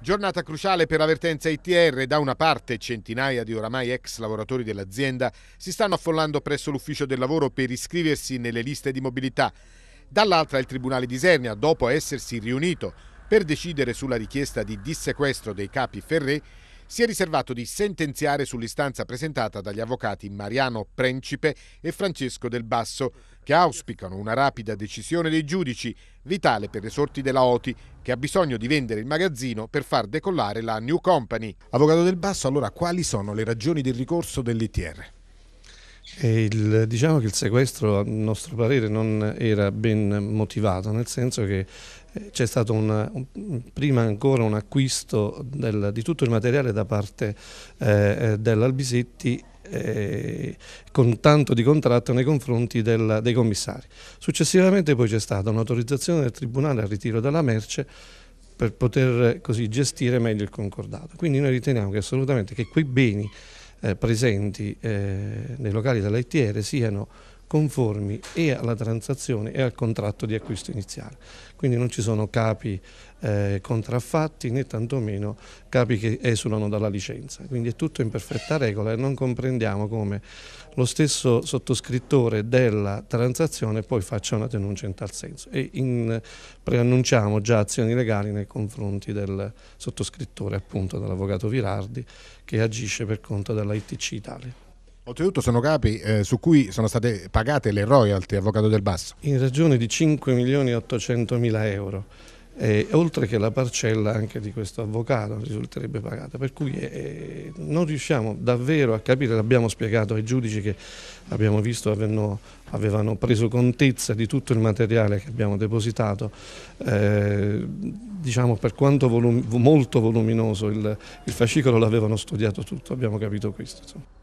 Giornata cruciale per la ITR. Da una parte centinaia di oramai ex lavoratori dell'azienda si stanno affollando presso l'ufficio del lavoro per iscriversi nelle liste di mobilità. Dall'altra il Tribunale di Isernia, dopo essersi riunito per decidere sulla richiesta di dissequestro dei capi Ferré, si è riservato di sentenziare sull'istanza presentata dagli avvocati Mariano Principe e Francesco Del Basso, che auspicano una rapida decisione dei giudici, vitale per le sorti della OTI, che ha bisogno di vendere il magazzino per far decollare la New Company. Avvocato Del Basso, allora quali sono le ragioni del ricorso dell'ITR? Il, diciamo che il sequestro a nostro parere non era ben motivato, nel senso che eh, c'è stato un, un, prima ancora un acquisto del, di tutto il materiale da parte eh, eh dell'Albisetti eh, con tanto di contratto nei confronti del, dei commissari. Successivamente poi c'è stata un'autorizzazione del Tribunale al ritiro della merce per poter così gestire meglio il concordato. Quindi noi riteniamo che assolutamente che quei beni eh, presenti eh, nei locali dell'ITR siano conformi e alla transazione e al contratto di acquisto iniziale. Quindi non ci sono capi eh, contraffatti né tantomeno capi che esulano dalla licenza. Quindi è tutto in perfetta regola e non comprendiamo come lo stesso sottoscrittore della transazione poi faccia una denuncia in tal senso. E in, preannunciamo già azioni legali nei confronti del sottoscrittore, appunto dell'avvocato Virardi, che agisce per conto della ITC Italia. Oltretutto sono capi eh, su cui sono state pagate le royalty, avvocato del Basso. In ragione di 5 milioni e 800 mila euro, eh, oltre che la parcella anche di questo avvocato risulterebbe pagata. Per cui eh, non riusciamo davvero a capire, l'abbiamo spiegato ai giudici che abbiamo visto avevano, avevano preso contezza di tutto il materiale che abbiamo depositato, eh, diciamo per quanto volum molto voluminoso il, il fascicolo l'avevano studiato tutto, abbiamo capito questo. Insomma.